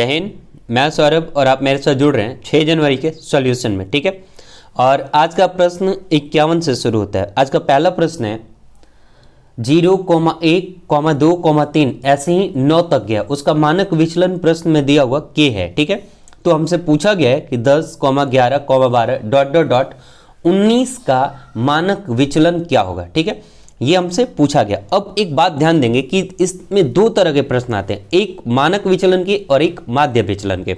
जय हिंद मैं सौरभ और आप मेरे साथ जुड़ रहे हैं छः जनवरी के सॉल्यूशन में ठीक है और आज का प्रश्न इक्यावन से शुरू होता है आज का पहला प्रश्न है जीरो कोमा एक कोमा दो कोमा तीन ऐसे ही नौ तक गया उसका मानक विचलन प्रश्न में दिया हुआ के है ठीक है तो हमसे पूछा गया है कि दस कोमा ग्यारह कोमा बारह डॉट डॉट डॉट उन्नीस का मानक विचलन क्या होगा ठीक है ये हमसे पूछा गया अब एक बात ध्यान देंगे कि इसमें दो तरह के प्रश्न आते हैं एक मानक विचलन के और एक माध्य विचलन के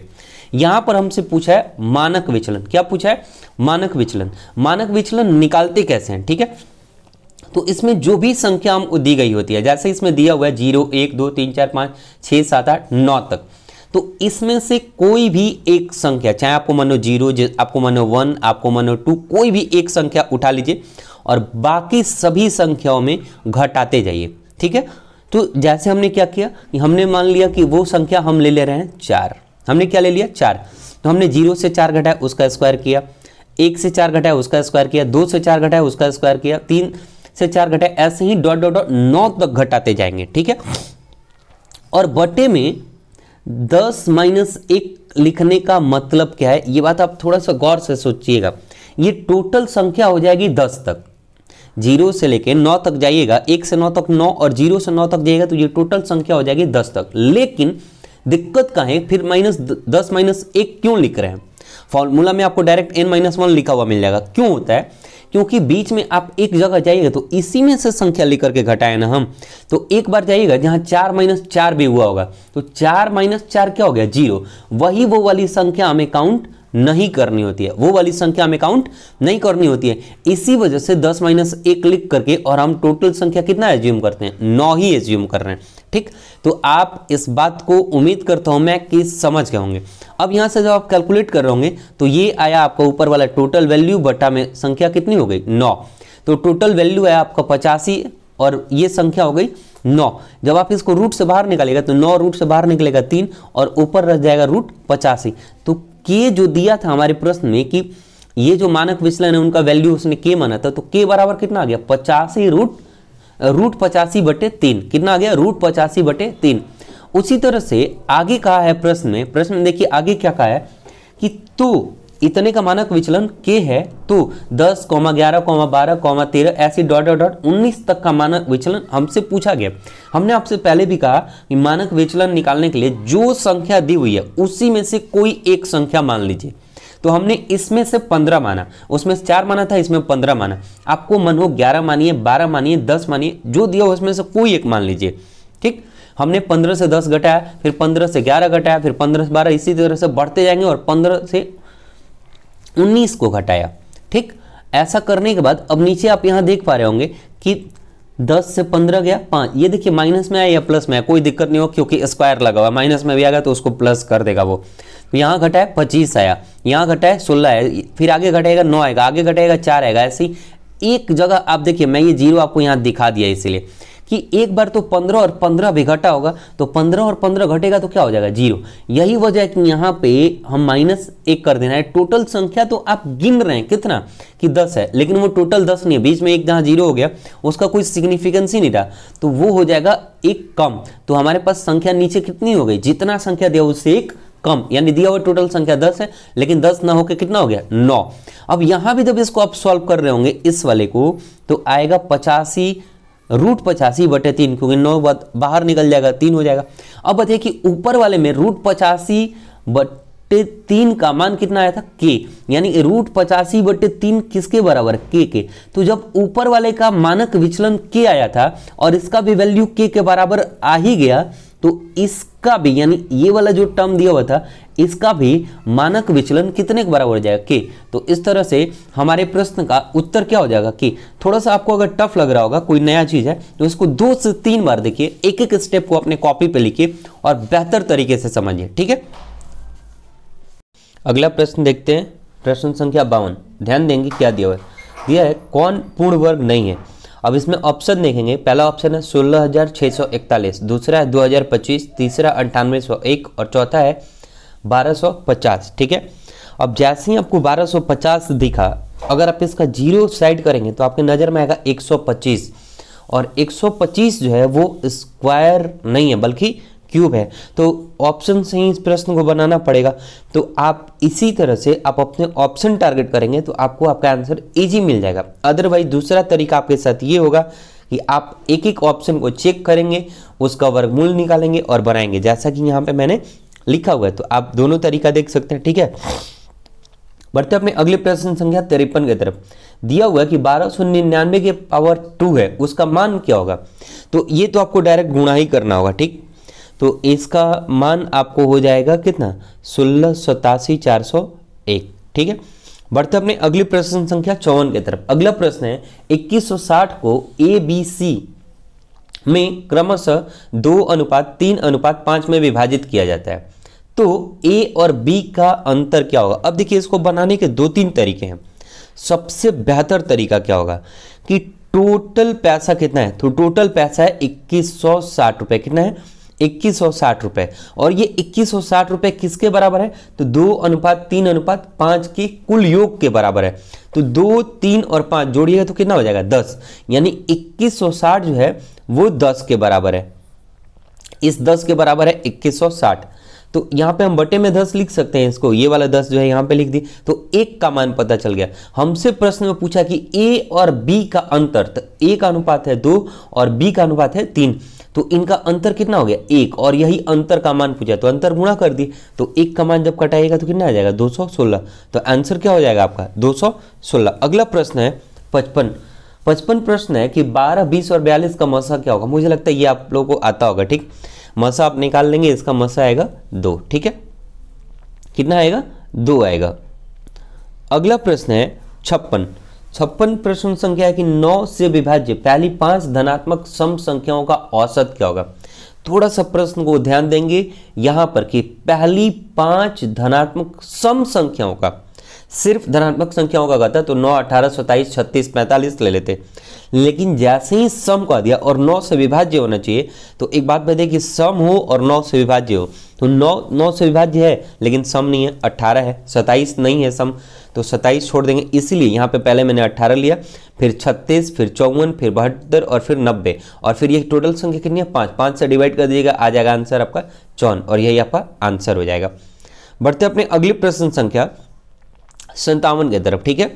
यहां पर हमसे पूछा है मानक विचलन क्या पूछा है मानक विचलन मानक विचलन निकालते कैसे हैं ठीक है तो इसमें जो भी संख्या हमको दी गई होती है जैसे इसमें दिया हुआ है जीरो एक दो तीन चार पांच छह सात आठ नौ तक तो इसमें से कोई भी एक संख्या चाहे आपको मानो जीरो आपको मानो वन आपको मानो टू कोई भी एक संख्या उठा लीजिए और बाकी सभी संख्याओं में घटाते जाइए ठीक है तो जैसे हमने क्या किया कि हमने मान लिया कि वो संख्या हम ले ले रहे हैं चार हमने क्या ले लिया चार तो हमने जीरो से चार घटाया उसका स्क्वायर किया एक से चार घटाया उसका स्क्वायर किया दो से चार घटाया उसका स्क्वायर किया तीन से चार घटाया ऐसे ही डॉट डॉट डॉट नौ तक घटाते जाएंगे ठीक है और बटे में दस माइनस एक लिखने का मतलब क्या है ये बात आप थोड़ा सा गौर से सोचिएगा ये टोटल संख्या हो जाएगी दस तक जीरो से लेकर नौ तक जाइएगा एक से नौ तक नौ और जीरो से नौ तक जाइएगा तो ये टोटल संख्या हो जाएगी दस तक लेकिन दिक्कत का है फिर माइनस दस माइनस एक क्यों लिख रहे हैं फॉर्मूला में आपको डायरेक्ट एन माइनस वन लिखा हुआ मिल जाएगा क्यों होता है क्योंकि बीच में आप एक जगह जाइएगा तो इसी में से संख्या लिख करके घटाए ना हम तो एक बार जाइएगा जहाँ चार माइनस चार भी हुआ होगा तो चार माइनस चार क्या हो गया जीरो वही वो वाली संख्या हमें काउंट नहीं करनी होती है वो वाली संख्या हमें काउंट नहीं करनी होती है इसी वजह से दस माइनस एक लिख करके और हम टोटल संख्या कितना एज्यूम करते हैं नौ ही एज्यूम कर रहे हैं ठीक तो आप इस बात को उम्मीद करता हूं मैं कि समझ गए होंगे अब यहां से जब आप कैलकुलेट कर रहे होंगे तो ये आया आपका ऊपर वाला टोटल वैल्यू बटा में संख्या कितनी हो गई नौ तो टोटल वैल्यू आया आपका पचासी और ये संख्या हो गई नौ जब आप इसको रूट से बाहर निकालेगा तो नौ रूट से बाहर निकलेगा तीन और ऊपर रह जाएगा रूट पचासी तो के जो दिया था हमारे प्रश्न में कि ये जो मानक विचलन है उनका वैल्यू उसने के माना था तो के बराबर कितना आ गया पचासी रूट रूट पचासी बटे तीन कितना आ गया रूट पचासी बटे तीन उसी तरह से आगे कहा है प्रश्न में प्रश्न में देखिए आगे क्या कहा है कि तो इतने का मानक विचलन के है तो 10, ग्यारह कौमा बारह कौमा तेरह ऐसे डॉट डॉट डॉट उन्नीस तक का मानक विचलन हमसे पूछा गया हमने आपसे पहले भी कहा कि मानक विचलन निकालने के लिए जो संख्या दी हुई है उसी में से कोई एक संख्या मान लीजिए तो हमने इसमें से पंद्रह माना उसमें से चार माना था इसमें पंद्रह माना आपको मन हो ग्यारह मानिए बारह मानिए दस मानिए जो दिया हो उसमें से कोई एक मान लीजिए ठीक हमने पंद्रह से दस घटाया फिर पंद्रह से ग्यारह घटाया फिर पंद्रह से बारह इसी तरह से बढ़ते जाएंगे और पंद्रह से उन्नीस को घटाया ठीक ऐसा करने के बाद अब नीचे आप यहाँ देख पा रहे होंगे कि दस से पंद्रह गया पाँच ये देखिए माइनस में आया या प्लस में आया कोई दिक्कत नहीं हो क्योंकि स्क्वायर लगा हुआ माइनस में भी आ गया तो उसको प्लस कर देगा वो यहाँ घटाया पच्चीस आया यहाँ घटाया सोलह आया फिर आगे घटाएगा नौ आएगा आगे घटाएगा चार आएगा ऐसे ही एक जगह आप देखिए मैं ये जीरो आपको यहाँ दिखा दिया इसीलिए कि एक बार तो पंद्रह और पंद्रह भी घटा होगा तो पंद्रह और पंद्रह घटेगा तो क्या हो जाएगा जीरो यही वजह है कि यहाँ पे हम माइनस एक कर देना है टोटल संख्या तो आप गिन रहे हैं कितना कि दस है लेकिन वो टोटल दस नहीं है बीच में एक जहाँ जीरो हो गया उसका कोई सिग्निफिकेंस ही नहीं रहा तो वो हो जाएगा एक कम तो हमारे पास संख्या नीचे कितनी हो गई जितना संख्या दिया उससे एक कम यानी दिया हुआ टोटल संख्या दस है लेकिन दस ना होकर कितना हो गया नौ अब यहाँ भी जब इसको आप सॉल्व कर रहे होंगे इस वाले को तो आएगा पचासी रूट पचासी बटे तीन क्योंकि नौ बाहर निकल जाएगा तीन हो जाएगा अब बताइए कि ऊपर वाले में रूट पचासी बटे तीन का मान कितना आया था के यानी रूट पचासी बटे तीन किसके बराबर के के तो जब ऊपर वाले का मानक विचलन के आया था और इसका भी वैल्यू के के बराबर आ ही गया तो इसका भी यानी ये वाला जो टर्म दिया हुआ था इसका भी मानक विचलन कितने के बराबर हो जाएगा के तो इस तरह से हमारे प्रश्न का उत्तर क्या हो जाएगा कि थोड़ा सा आपको अगर टफ लग रहा होगा कोई नया चीज़ है तो इसको दो से तीन बार देखिए एक एक स्टेप को अपने कॉपी पर लिखिए और बेहतर तरीके से समझिए ठीक है अगला प्रश्न देखते हैं प्रश्न संख्या बावन ध्यान देंगे क्या दिया हुआ है दिया है कौन पूर्ण वर्ग नहीं है अब इसमें ऑप्शन देखेंगे पहला ऑप्शन है सोलह हज़ार सौ इकतालीस दूसरा है दो हज़ार पच्चीस तीसरा अंठानवे सौ एक और चौथा है 1250 ठीक है अब जैसे ही आपको 1250 दिखा अगर आप इसका जीरो साइड करेंगे तो आपके नज़र में आएगा 125 और 125 जो है वो स्क्वायर नहीं है बल्कि क्यूब है तो ऑप्शन से ही इस प्रश्न को बनाना पड़ेगा तो आप इसी तरह से आप अपने ऑप्शन टारगेट करेंगे तो आपको आपका आंसर इजी मिल जाएगा अदरवाइज दूसरा तरीका आपके साथ ये होगा कि आप एक एक ऑप्शन को चेक करेंगे उसका वर्गमूल निकालेंगे और बनाएंगे जैसा कि यहाँ पे मैंने लिखा हुआ है तो आप दोनों तरीका देख सकते हैं ठीक है बढ़ते अपने अगले प्रश्न संख्या तिरपन की तरफ दिया हुआ कि बारह सौ निन्यानवे के पावर टू है उसका मान क्या होगा तो ये तो आपको डायरेक्ट गुणा ही करना होगा ठीक तो इसका मान आपको हो जाएगा कितना सोलह सतासी चार सौ एक ठीक है बढ़ते अपने अगली प्रश्न संख्या चौवन की तरफ अगला प्रश्न है इक्कीस सौ साठ को ए बी सी में क्रमशः दो अनुपात तीन अनुपात पांच में विभाजित किया जाता है तो ए और बी का अंतर क्या होगा अब देखिए इसको बनाने के दो तीन तरीके हैं सबसे बेहतर तरीका क्या होगा कि टोटल पैसा कितना है तो टोटल पैसा है इक्कीस सौ साठ कितना है इक्कीस सौ साठ रुपए और ये इक्कीस सौ साठ रुपए किसके बराबर है तो दो अनुपात तीन अनुपात पांच के कुल योग के बराबर है तो दो तीन और पांच जोड़िएगा तो कितना हो जाएगा दस यानी इक्कीस सौ साठ जो है वो दस के बराबर है इस दस के बराबर है इक्कीस सौ साठ तो यहाँ पे हम बटे में दस लिख सकते हैं इसको ये वाला दस जो है यहाँ पे लिख दी तो एक का मान पता चल गया हमसे प्रश्न में पूछा कि ए और बी का अंतर तो ए का अनुपात है दो और बी का अनुपात है तीन तो इनका अंतर कितना हो गया एक और यही अंतर का मान पूछा तो अंतर गुणा कर दी तो एक का मान जब कटाइएगा तो कितना आ जाएगा दो तो आंसर क्या हो जाएगा आपका दो अगला प्रश्न है पचपन पचपन प्रश्न है कि 12, 20 और 42 का मौसा क्या होगा मुझे लगता है ये आप लोगों को आता होगा ठीक मसा आप निकाल लेंगे इसका मसा आएगा दो ठीक है कितना आएगा दो आएगा अगला प्रश्न है छप्पन छप्पन प्रश्न संख्या है कि नौ से विभाज्य पहली पांच धनात्मक सम संख्याओं का औसत क्या होगा थोड़ा सा प्रश्न को ध्यान देंगे यहां पर कि पहली पांच धनात्मक सम संख्याओं का सिर्फ धनात्मक संख्याओं का गाता तो नौ अठारह सत्ताईस छत्तीस पैंतालीस ले लेते लेकिन जैसे ही सम का दिया और नौ से विभाज्य होना चाहिए तो एक बात बता कि सम हो और नौ से विभाज्य हो तो नौ नौ से विभाज्य है लेकिन सम नहीं है अट्ठारह है सत्ताईस नहीं है सम तो सत्ताईस छोड़ देंगे इसीलिए यहाँ पे पहले मैंने अट्ठारह लिया फिर छत्तीस फिर चौवन फिर बहत्तर और फिर नब्बे और फिर ये टोटल संख्या कितनी है पाँच पाँच से डिवाइड कर दीजिएगा आ जाएगा आंसर आपका चौन और यही आपका आंसर हो जाएगा बढ़ते अपने अगली प्रश्न संख्या संतावन की तरफ ठीक है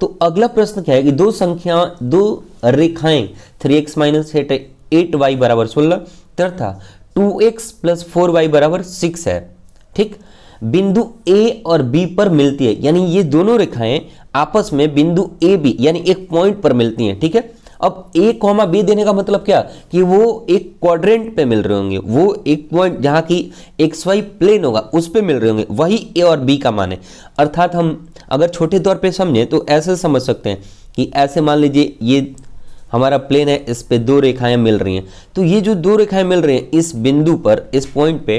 तो अगला प्रश्न क्या है कि दो संख्या दो रेखाएं three x minus eight y बराबर सोलह तथा two x plus four y बराबर सिक्स है ठीक बिंदु ए और बी पर मिलती है यानी ये दोनों रेखाएं आपस में बिंदु ए बी यानी एक पॉइंट पर मिलती हैं ठीक है थीके? अब ए कॉमा बी देने का मतलब क्या कि वो एक क्वाड्रेंट पे मिल रहे होंगे वो एक पॉइंट जहाँ की एक्स वाई प्लेन होगा उस पर मिल रहे होंगे वही ए और बी का मान है अर्थात हम अगर छोटे तौर पे समझें तो ऐसे समझ सकते हैं कि ऐसे मान लीजिए ये हमारा प्लेन है इस पर दो रेखाएं मिल रही हैं तो ये जो दो रेखाएं मिल रही हैं इस बिंदु पर इस पॉइंट पे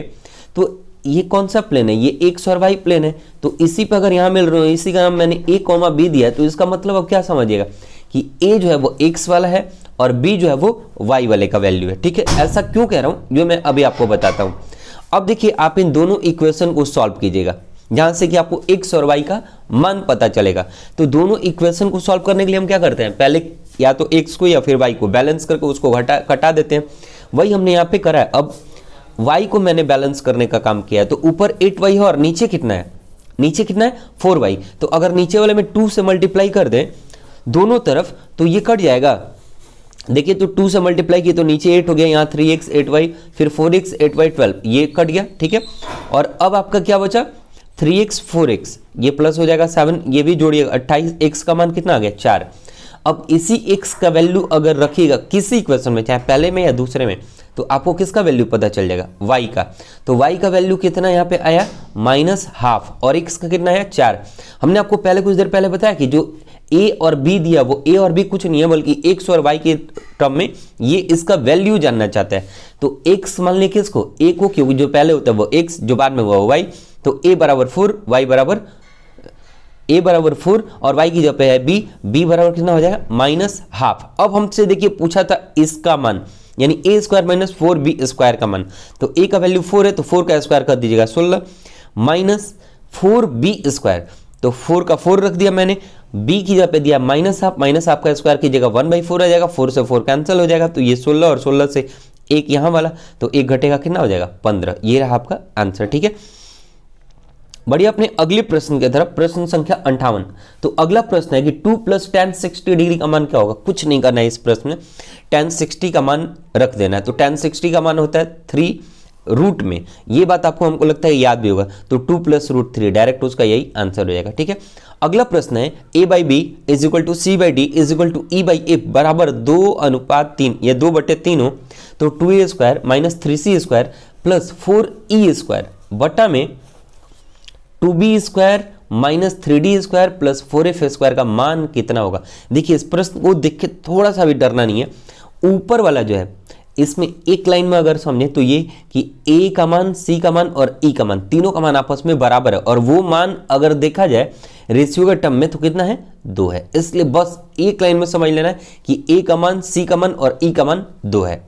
तो ये कौन सा प्लेन है ये एक सर्वाई प्लेन है तो इसी पर अगर यहाँ मिल रहे हो इसी का नाम मैंने ए कॉमा बी दिया तो इसका मतलब अब क्या समझिएगा कि ए जो है वो एक्स वाला है और बी जो है वो वाई वाले का वैल्यू है ठीक है ऐसा क्यों कह रहा हूँ जो मैं अभी आपको बताता हूँ अब देखिए आप इन दोनों इक्वेशन को सॉल्व कीजिएगा जहाँ से कि आपको एक्स और वाई का मान पता चलेगा तो दोनों इक्वेशन को सॉल्व करने के लिए हम क्या करते हैं पहले या तो एक्स को या फिर वाई को बैलेंस करके उसको घटा कटा देते हैं वही हमने यहाँ पे करा है अब वाई को मैंने बैलेंस करने का काम किया है तो ऊपर एट वाई है और नीचे कितना है नीचे कितना है फोर वाई तो अगर नीचे वाले में टू से मल्टीप्लाई कर दें दोनों तरफ तो ये कट जाएगा देखिए तो टू से मल्टीप्लाई किए तो नीचे एट हो गया यहाँ थ्री एक्स एट वाई फिर four x eight y twelve ये कट गया ठीक है और अब आपका क्या बचा थ्री एक्स फोर एक्स ये प्लस हो जाएगा सेवन ये भी जोड़िएगा अट्ठाईस एक्स का मान कितना आ गया चार अब इसी एक्स का वैल्यू अगर रखिएगा किसी क्वेश्चन में चाहे पहले में या दूसरे में तो आपको किसका वैल्यू पता चल जाएगा वाई का तो वाई का वैल्यू कितना यहाँ पे आया माइनस हाफ और एक्स का कितना आया चार हमने आपको पहले कुछ देर पहले बताया कि जो ए और बी दिया वो ए और बी कुछ नहीं है बल्कि एक्स और वाई के टर्म में ये इसका वैल्यू जानना चाहता है तो एक्स मान लें किसको ए को क्योंकि जो पहले होता है वो एक्स जो बाद में हुआ वो वाई तो ए बराबर फोर वाई बराबर ए बराबर फोर और वाई की जगह पे है बी बी बराबर कितना हो जाएगा माइनस हाफ अब हमसे देखिए पूछा था इसका मान यानी a square minus four b square का मान तो ए का वैल्यू फोर है तो फोर का स्क्वायर कर दीजिएगा सोलह माइनस फोर बी स्क्वायर तो फोर का फोर रख दिया मैंने बी की जगह पे दिया माइनस हाफ माइनस हाफ का स्क्वायर की जगह वन बाई फोर आ जाएगा फोर से फोर कैंसिल हो जाएगा तो ये सोलह और सोलह से एक यहां वाला तो एक घटेगा कितना हो जाएगा पंद्रह ये रहा आपका आंसर ठीक है बढ़िया अपने अगले प्रश्न की तरफ प्रश्न संख्या अंठावन तो अगला प्रश्न है कि two plus tan sixty degree का मान क्या होगा कुछ नहीं करना है इस प्रश्न में टेन सिक्सटी का मान रख देना है तो टेन सिक्सटी का मान होता है थ्री रूट में ये बात आपको हमको लगता है याद भी होगा तो two plus root three direct उसका यही आंसर हो जाएगा ठीक है अगला प्रश्न है a by b is equal to c by d is equal to e by f बराबर दो अनुपात तीन या दो बटे तीन हो तो two a square minus three c square plus four e square बटा में two b square minus three d square plus four f square का मान कितना होगा देखिए इस प्रश्न को देख के थोड़ा सा भी डरना नहीं है ऊपर वाला जो है इसमें एक लाइन में अगर समझे तो ये कि ए का मान सी का मान और ई e का मान तीनों का मान आपस में बराबर है और वो मान अगर देखा जाए रेशियो के टर्म में तो कितना है दो है इसलिए बस एक लाइन में समझ लेना है कि ए का मान सी का मान और ई e का मान दो है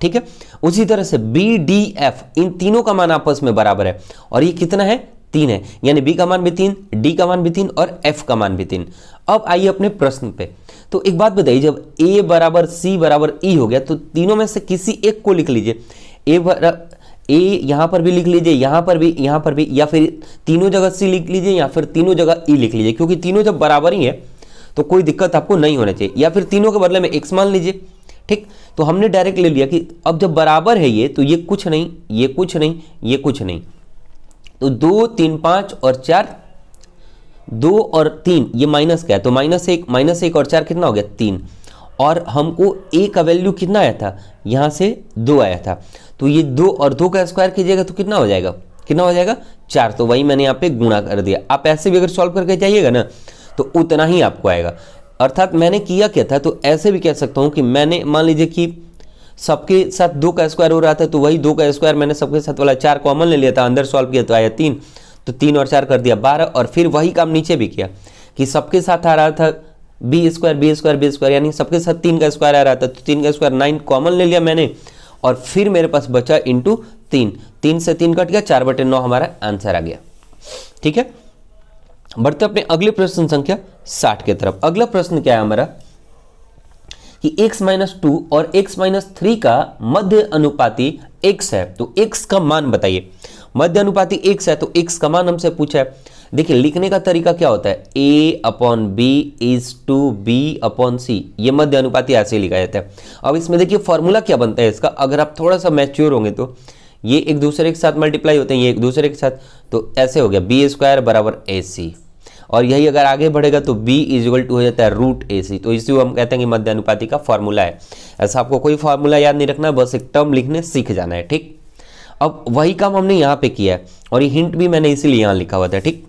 ठीक है उसी तरह से बी डी एफ इन तीनों का मान आपस में बराबर है और ये कितना है तीन है यानी बी का मान भी तीन डी का मान भी तीन और एफ का मान भी तीन अब आइए अपने प्रश्न पे तो एक बात बताइए जब ए बराबर सी बराबर ई e हो गया तो तीनों में से किसी एक को लिख लीजिए ए ए यहाँ पर भी लिख लीजिए यहाँ पर भी यहाँ पर भी या फिर तीनों जगह सी लिख लीजिए या फिर तीनों जगह ई e लिख लीजिए क्योंकि तीनों जब बराबर ही है तो कोई दिक्कत आपको नहीं होना चाहिए या फिर तीनों के बदले में एक्स मान लीजिए ठीक तो हमने डायरेक्ट ले लिया कि अब जब बराबर है ये तो ये कुछ नहीं ये कुछ नहीं ये कुछ नहीं तो दो तीन पाँच और चार दो और तीन ये माइनस का है तो माइनस एक माइनस एक और चार कितना हो गया तीन और हमको ए का वैल्यू कितना आया था यहाँ से दो आया था तो ये दो और दो का स्क्वायर कीजिएगा तो कितना हो जाएगा कितना हो जाएगा चार तो वही मैंने यहाँ पे गुणा कर दिया आप ऐसे भी अगर सॉल्व करके जाइएगा ना तो उतना ही आपको आएगा अर्थात मैंने किया क्या था तो ऐसे भी कह सकता हूँ कि मैंने मान लीजिए कि सबके साथ दो का स्क्वायर हो रहा था तो वही दो का स्क्वायर मैंने सबके साथ वाला चार कॉमन ले लिया था अंदर सॉल्व किया तो आया तीन तो तीन और चार कर दिया बारह और फिर वही काम नीचे भी किया कि सबके साथ आ रहा था b square b square b square यानी सबके साथ तीन का स्क्वायर आ रहा था तो तीन का स्क्वायर नाइन कॉमन ले लिया मैंने और फिर मेरे पास बचा इंटू तीन तीन से तीन कट गया चार बटे नौ हमारा आंसर आ गया ठीक है बढ़ते अपने अगले प्रश्न संख्या साठ के तरफ अगला प्रश्न क्या है हमारा कि x माइनस टू और x माइनस थ्री का मध्य अनुपाती x है तो x का मान बताइए मध्य अनुपाती एक्स है तो एक्स का मान हमसे पूछा है देखिए लिखने का तरीका क्या होता है a upon b is to b upon c ये मध्य अनुपाती ऐसे लिखा जाता है अब इसमें देखिए फॉर्मूला क्या बनता है इसका अगर आप थोड़ा सा मैच्योर होंगे तो ये एक दूसरे के साथ मल्टीप्लाई होते हैं ये एक दूसरे के साथ तो ऐसे हो गया बी स्क्वायर बराबर ए सी और यही अगर आगे बढ़ेगा तो b इजल टू हो जाता है रूट ए सी तो इसी को हम कहते हैं कि मध्य अनुपाती का फॉर्मूला है ऐसा आपको कोई फॉर्मूला याद नहीं रखना बस एक टर्म लिखने सीख जाना है ठीक अब वही काम हमने यहाँ पे किया है और ये हिंट भी मैंने इसीलिए यहाँ लिखा हुआ था ठीक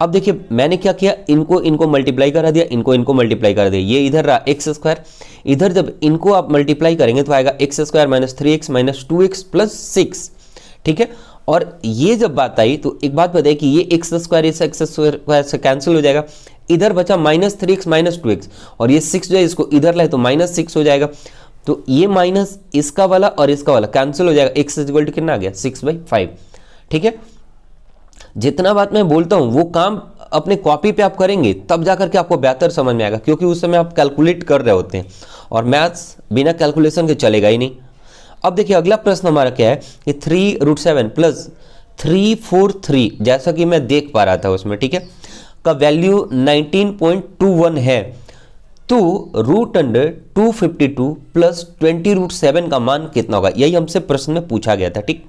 अब देखिए मैंने क्या किया इनको इनको मल्टीप्लाई करा दिया इनको इनको मल्टीप्लाई करा दिया ये इधर रहा एक्स स्क्वायर इधर जब इनको आप मल्टीप्लाई करेंगे तो आएगा x square minus three x minus two x plus six ठीक है और ये जब बात आई तो एक बात बताइए कि ये एक्स स्क्वायर इस एक्स स्क्वायर से कैंसिल हो जाएगा इधर बचा minus three x minus two x और ये सिक्स जो है इसको इधर लाए तो माइनस सिक्स हो जाएगा तो ये माइनस इसका वाला और इसका वाला कैंसिल हो जाएगा एक्स इजल टू कितना आ गया सिक्स बाई फाइव ठीक है जितना बात मैं बोलता हूं वो काम अपने कॉपी पे आप करेंगे तब जाकर के आपको बेहतर समझ में आएगा क्योंकि उस समय आप कैलकुलेट कर रहे होते हैं और मैथ्स बिना कैलकुलेशन के चलेगा ही नहीं अब देखिए अगला प्रश्न हमारा क्या है कि three root seven plus three four three जैसा कि मैं देख पा रहा था उसमें ठीक है का value nineteen point two one है तो root under two fifty two plus twenty root seven का मान कितना होगा यही हमसे प्रश्न में पूछा गया था ठीक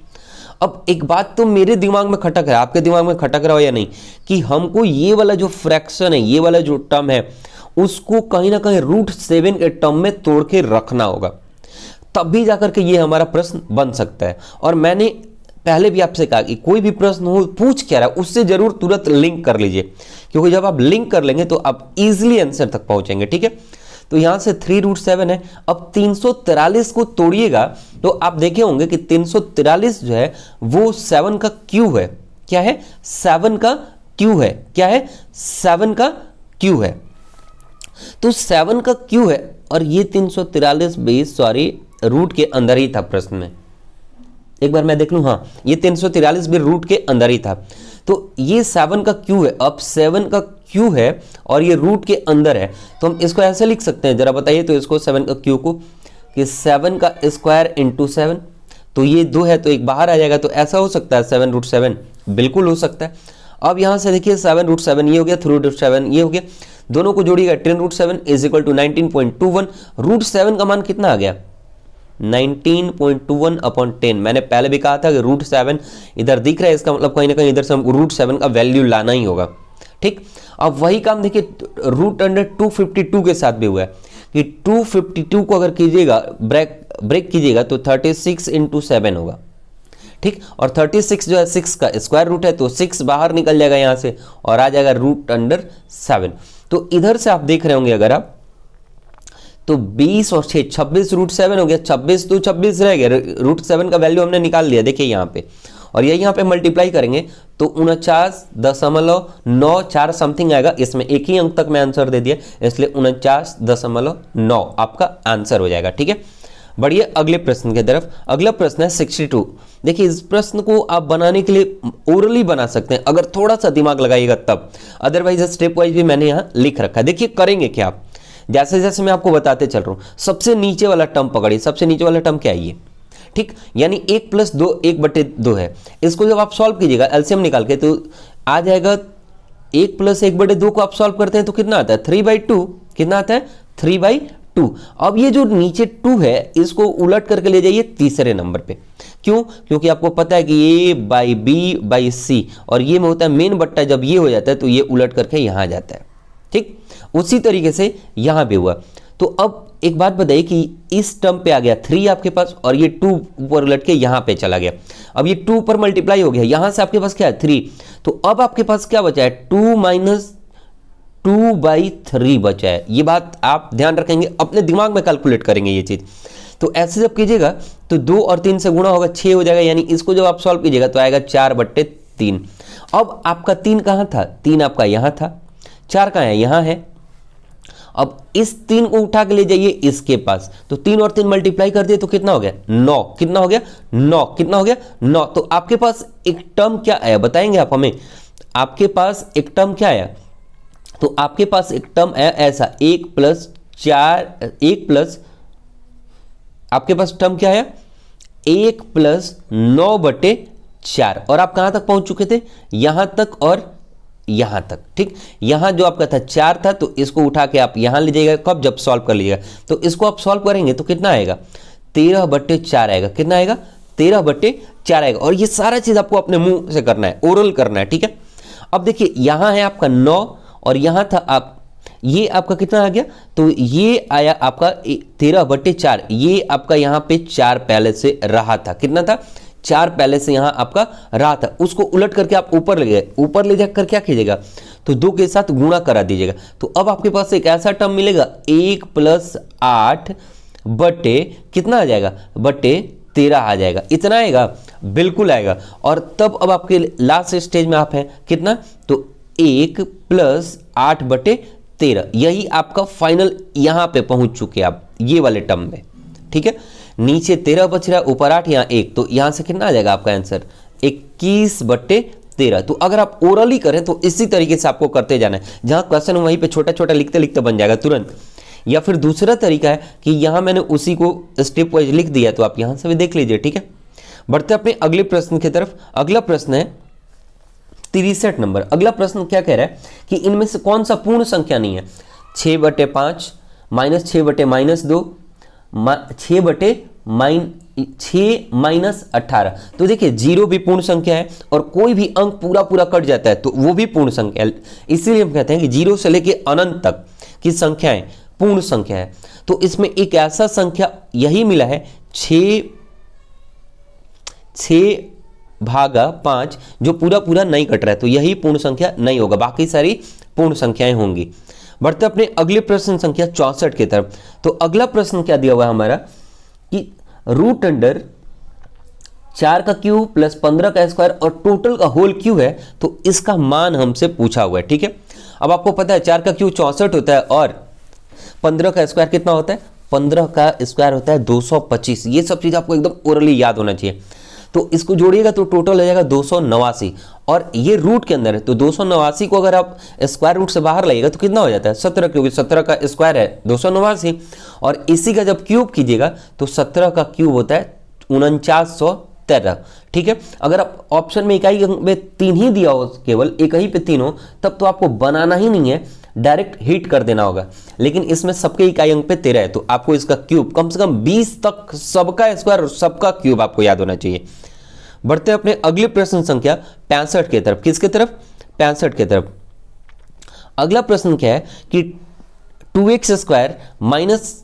अब एक बात तो मेरे दिमाग में खटक रहा है आपके दिमाग में खटक रहा हो या नहीं कि हमको ये वाला जो फ्रैक्शन है ये वाला जो टर्म है उसको कहीं ना कहीं रूट सेवन के टर्म में तोड़ के रखना होगा तब भी जाकर के ये हमारा प्रश्न बन सकता है और मैंने पहले भी आपसे कहा कि कोई भी प्रश्न हो पूछ क्या रहा है उससे जरूर तुरंत लिंक कर लीजिए क्योंकि जब आप लिंक कर लेंगे तो आप इजिली आंसर तक पहुंचेंगे ठीक है तो यहां से थ्री रूट सेवन है अब तीन सौ तिरालीस को तोड़िएगा तो आप देखे होंगे कि तीन जो है वो सेवन का क्यू है क्या है सेवन का क्यू है क्या है सेवन का क्यू है तो सेवन का क्यू है और ये तीन सौ तिरालीस बीस सॉरी रूट के अंदर ही था प्रश्न में एक बार मैं देख लू हाँ ये तीन सौ तिरालीस भी रूट के अंदर ही था तो ये सेवन का क्यू है अब सेवन का क्यू है और ये रूट के अंदर है तो हम इसको ऐसे लिख सकते हैं जरा बताइए तो इसको सेवन का क्यू को कि सेवन का स्क्वायर इंटू सेवन तो ये दो है तो एक बाहर आ जाएगा तो ऐसा हो सकता है सेवन रूट सेवन बिल्कुल हो सकता है अब यहाँ से देखिए सेवन रूट सेवन ये हो गया थ्री रूट सेवन ये हो गया दोनों को जोड़िएगा ten root seven is equal to nineteen point two one root seven का मान कितना आ गया 19.21 अपॉन 10 मैंने पहले भी कहा था कि रूट सेवन इधर दिख रहा है इसका मतलब कहीं ना कहीं इधर से रूट सेवन का वैल्यू लाना ही होगा ठीक अब वही काम देखिए रूट अंडर 252 के साथ भी हुआ है कि 252 को अगर कीजिएगा ब्रेक ब्रेक कीजिएगा तो 36 सिक्स इंटू सेवन होगा ठीक और 36 जो है 6 का स्क्वायर रूट है तो 6 बाहर निकल जाएगा यहाँ से और आ जाएगा रूट अंडर सेवन तो इधर से आप देख रहे होंगे अगर आप तो 20 और 6 26 रूट सेवन हो गया 26 तो 26 रह गया रूट सेवन का वैल्यू हमने निकाल लिया देखिए यहाँ पे और ये यहाँ पे मल्टीप्लाई करेंगे तो उनचास दशमलव नौ चार समथिंग आएगा इसमें एक ही अंक तक मैं आंसर दे दिया इसलिए उनचास दशमलव नौ आपका आंसर हो जाएगा ठीक है बढ़िए अगले प्रश्न की तरफ अगला प्रश्न है 62 देखिए इस प्रश्न को आप बनाने के लिए ओरली बना सकते हैं अगर थोड़ा सा दिमाग लगाइएगा तब अदरवाइज स्टेप वाइज भी मैंने यहाँ लिख रखा है देखिए करेंगे क्या आप जैसे जैसे मैं आपको बताते चल रहा हूँ सबसे नीचे वाला टर्म पकड़िए सबसे नीचे वाला टर्म क्या है ये ठीक यानी एक प्लस दो एक बटे दो है इसको जब आप सॉल्व कीजिएगा एल्सियम निकाल के तो आ जाएगा एक प्लस एक बटे दो को आप सॉल्व करते हैं तो कितना आता है थ्री बाई टू कितना आता है थ्री बाई टू अब ये जो नीचे टू है इसको उलट करके ले जाइए तीसरे नंबर पे क्यों क्योंकि आपको पता है कि a by b by c और ये में होता है मेन बट्टा जब ये हो जाता है तो ये उलट करके यहाँ जाता है ठीक उसी तरीके से यहां पे हुआ तो अब एक बात बताइए कि इस टर्म पे आ गया थ्री आपके पास और ये टू ऊपर उलट के यहां पे चला गया अब ये टू ऊपर मल्टीप्लाई हो गया यहां से आपके पास क्या है थ्री तो अब आपके पास क्या बचा है two minus two by three बचा है ये बात आप ध्यान रखेंगे अपने दिमाग में कैलकुलेट करेंगे ये चीज़ तो ऐसे जब कीजिएगा तो दो और तीन से गुणा होगा छह हो जाएगा यानी इसको जब आप सॉल्व कीजिएगा तो आएगा चार बट्टे तीन अब आपका तीन कहां था तीन आपका यहां था चार का है यहाँ है अब इस तीन को उठा के ले जाइए इसके पास तो तीन और तीन मल्टीप्लाई कर दिए तो कितना हो गया नौ कितना हो गया नौ कितना हो गया नौ तो आपके पास एक टर्म क्या आया बताएंगे आप हमें आपके पास एक टर्म क्या आया तो आपके पास एक टर्म आया ऐसा एक प्लस चार एक प्लस आपके पास टर्म क्या आया एक प्लस नौ बटे चार और आप कहां तक पहुंच चुके थे यहां तक और यहां तक ठीक यहां जो आपका था चार था तो इसको उठा के आप यहां लीजिएगा कब जब सॉल्व कर लीजिएगा तो इसको आप सॉल्व करेंगे तो कितना आएगा तेरह बट्टे चार आएगा कितना आएगा तेरह बट्टे चार आएगा और ये सारा चीज़ आपको अपने मुंह से करना है ओरल करना है ठीक है अब देखिए यहां है आपका नौ और यहां था आप ये आपका कितना आ गया तो ये आया आपका तेरह बट्टे चार ये आपका यहां पे चार पहले से रहा था कितना था चार पहले से यहाँ आपका रात है उसको उलट करके आप ऊपर ले गए ऊपर ले जाकर क्या कीजिएगा तो दो के साथ गुणा करा दीजिएगा तो अब आपके पास एक ऐसा टर्म मिलेगा एक प्लस आठ बटे कितना आ जाएगा बटे तेरह आ जाएगा इतना आएगा बिल्कुल आएगा और तब अब आपके लास्ट स्टेज में आप हैं कितना तो एक प्लस आठ बटे तेरह यही आपका फाइनल यहां पे पहुंच चुके आप ये वाले टर्म में ठीक है नीचे तेरह बच रहा है ऊपर आठ यहाँ एक तो यहाँ से कितना आ जाएगा आपका आंसर इक्कीस बट्टे तेरह तो अगर आप ओरली करें तो इसी तरीके से आपको करते जाना है जहाँ क्वेश्चन वहीं पे छोटा छोटा लिखते लिखते बन जाएगा तुरंत या फिर दूसरा तरीका है कि यहाँ मैंने उसी को स्टेप वाइज लिख दिया तो आप यहाँ से भी देख लीजिए ठीक है बढ़ते अपने अगले प्रश्न की तरफ अगला प्रश्न है तिरसठ नंबर अगला प्रश्न क्या कह रहा है कि इनमें से कौन सा पूर्ण संख्या नहीं है छः बटे पाँच माइनस छः बटे माइनस दो छ बटे माइन छ माइनस अट्ठारह तो देखिए जीरो भी पूर्ण संख्या है और कोई भी अंक पूरा पूरा कट जाता है तो वो भी पूर्ण संख्या इसीलिए हम कहते हैं कि जीरो से लेकर अनंत तक की संख्याएं पूर्ण संख्या है तो इसमें एक ऐसा संख्या यही मिला है छ छ भागा पांच जो पूरा पूरा नहीं कट रहा है तो यही पूर्ण संख्या नहीं होगा बाकी सारी पूर्ण संख्याएं होंगी बढ़ते अपने अगले प्रश्न संख्या चौसठ की तरफ तो अगला प्रश्न क्या दिया हुआ है हमारा कि रूट अंडर चार का क्यू प्लस पंद्रह का स्क्वायर और टोटल का होल क्यू है तो इसका मान हमसे पूछा हुआ है ठीक है अब आपको पता है चार का क्यू चौसठ होता है और पंद्रह का स्क्वायर कितना होता है पंद्रह का स्क्वायर होता है दो सौ पच्चीस ये सब चीज़ आपको एकदम ओरली याद होना चाहिए तो इसको जोड़िएगा तो टोटल हो जाएगा दो सौ नवासी और ये रूट के अंदर है तो दो को अगर आप स्क्वायर रूट से बाहर लाइएगा तो कितना हो जाता है सत्रह क्योंकि सत्रह का स्क्वायर है दो और इसी का जब क्यूब कीजिएगा तो सत्रह का क्यूब होता है उनचास तेरह ठीक है अगर आप ऑप्शन में इकाई में तीन ही दिया हो केवल एक ही पे तीन हो तब तो आपको बनाना ही नहीं है डायरेक्ट हिट कर देना होगा लेकिन इसमें सबके इकाई अंक पे तेरह है तो आपको इसका क्यूब कम से कम बीस तक सबका स्क्वायर और सबका क्यूब आपको याद होना चाहिए बढ़ते हैं अपने अगले प्रश्न संख्या पैंसठ के तरफ किसके तरफ पैंसठ के तरफ अगला प्रश्न क्या है कि two x square minus